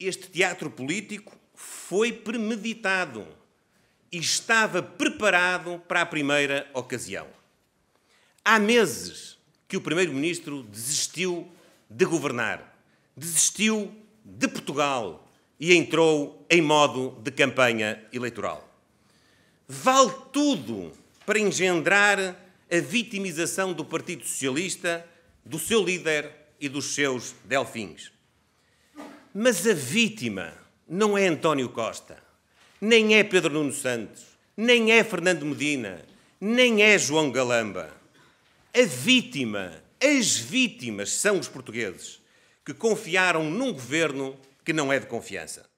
este teatro político foi premeditado e estava preparado para a primeira ocasião. Há meses que o Primeiro-Ministro desistiu de governar, desistiu de Portugal e entrou em modo de campanha eleitoral. Vale tudo para engendrar a vitimização do Partido Socialista, do seu líder e dos seus delfins. Mas a vítima não é António Costa, nem é Pedro Nuno Santos, nem é Fernando Medina, nem é João Galamba. A vítima, as vítimas são os portugueses que confiaram num governo que não é de confiança.